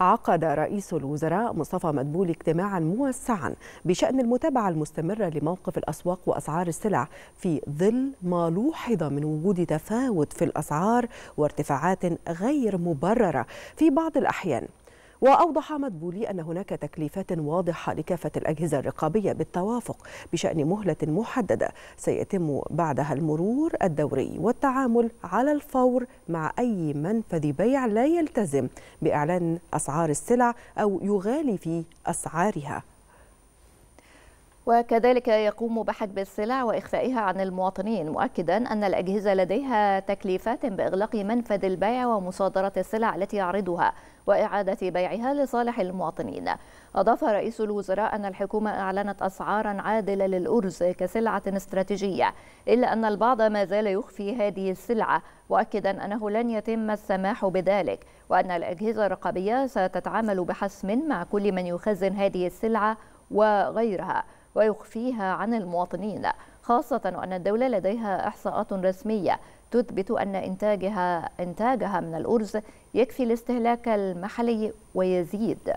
عقد رئيس الوزراء مصطفى مدبول اجتماعا موسعا بشأن المتابعة المستمرة لموقف الأسواق وأسعار السلع في ظل ما لوحظ من وجود تفاوت في الأسعار وارتفاعات غير مبررة في بعض الأحيان وأوضح مدبولي أن هناك تكليفات واضحة لكافة الأجهزة الرقابية بالتوافق بشأن مهلة محددة سيتم بعدها المرور الدوري والتعامل على الفور مع أي منفذ بيع لا يلتزم بإعلان أسعار السلع أو يغالي في أسعارها وكذلك يقوم بحجب السلع وإخفائها عن المواطنين مؤكدا أن الأجهزة لديها تكليفات بإغلاق منفذ البيع ومصادرة السلع التي يعرضها وإعادة بيعها لصالح المواطنين أضاف رئيس الوزراء أن الحكومة أعلنت أسعارا عادلة للأرز كسلعة استراتيجية إلا أن البعض ما زال يخفي هذه السلعة مؤكدا أنه لن يتم السماح بذلك وأن الأجهزة الرقابية ستتعامل بحسم مع كل من يخزن هذه السلعة وغيرها ويخفيها عن المواطنين خاصة وأن الدولة لديها إحصاءات رسمية تثبت أن إنتاجها, إنتاجها من الأرز يكفي الاستهلاك المحلي ويزيد